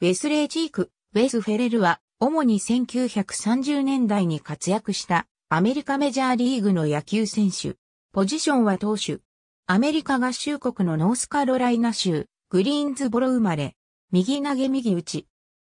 ウェスレー・ジーク、ウェス・フェレルは、主に1930年代に活躍したアメリカメジャーリーグの野球選手。ポジションは投手。アメリカ合衆国のノースカロライナ州、グリーンズボロ生まれ。右投げ右打ち。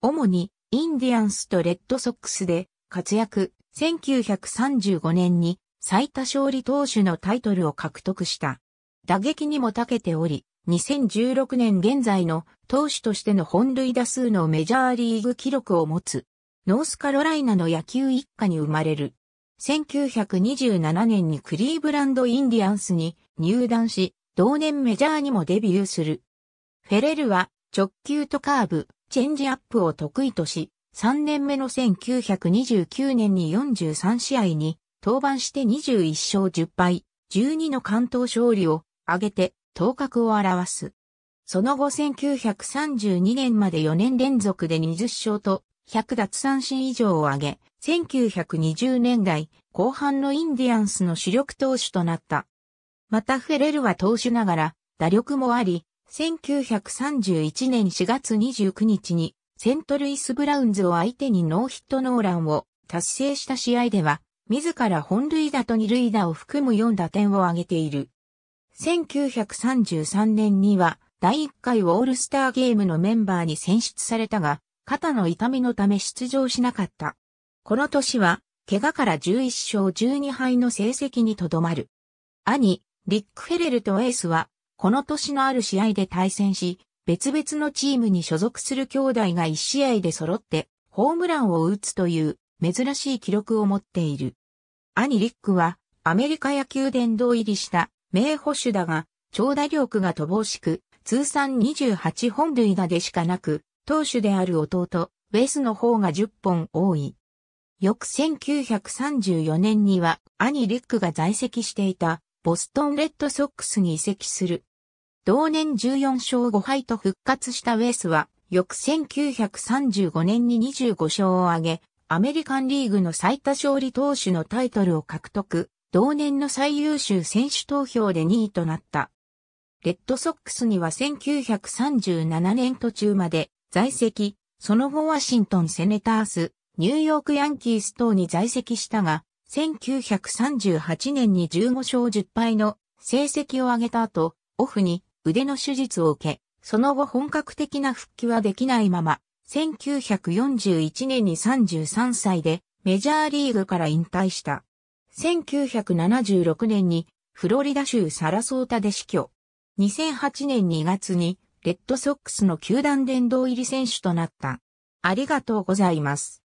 主にインディアンスとレッドソックスで活躍。1935年に最多勝利投手のタイトルを獲得した。打撃にも長けており、2016年現在の投手としての本塁打数のメジャーリーグ記録を持つ、ノースカロライナの野球一家に生まれる。1927年にクリーブランド・インディアンスに入団し、同年メジャーにもデビューする。フェレルは直球とカーブ、チェンジアップを得意とし、3年目の1929年に43試合に登板して21勝10敗、12の関東勝利を挙げて頭角を表す。その後1932年まで4年連続で20勝と100奪三振以上を挙げ、1920年代後半のインディアンスの主力投手となった。またフェレルは投手ながら打力もあり、1931年4月29日にセントルイス・ブラウンズを相手にノーヒットノーランを達成した試合では、自ら本塁打と二塁打を含む4打点を挙げている。1933年には第1回オールスターゲームのメンバーに選出されたが、肩の痛みのため出場しなかった。この年は、怪我から11勝12敗の成績にとどまる。兄、リック・フェレルとエースは、この年のある試合で対戦し、別々のチームに所属する兄弟が1試合で揃って、ホームランを打つという、珍しい記録を持っている。兄リックは、アメリカ野球殿堂入りした、名捕手だが、長打力が乏しく、通算28本塁打でしかなく、投手である弟、ウェスの方が10本多い。翌1934年には兄リックが在籍していたボストンレッドソックスに移籍する。同年14勝5敗と復活したウェスは翌1935年に25勝を挙げ、アメリカンリーグの最多勝利投手のタイトルを獲得、同年の最優秀選手投票で2位となった。レッドソックスには1937年途中まで在籍、その後ワシントンセネタース、ニューヨークヤンキース等に在籍したが、1938年に15勝10敗の成績を上げた後、オフに腕の手術を受け、その後本格的な復帰はできないまま、1941年に33歳でメジャーリーグから引退した。1976年にフロリダ州サラソータで死去。2008年2月にレッドソックスの球団殿堂入り選手となった。ありがとうございます。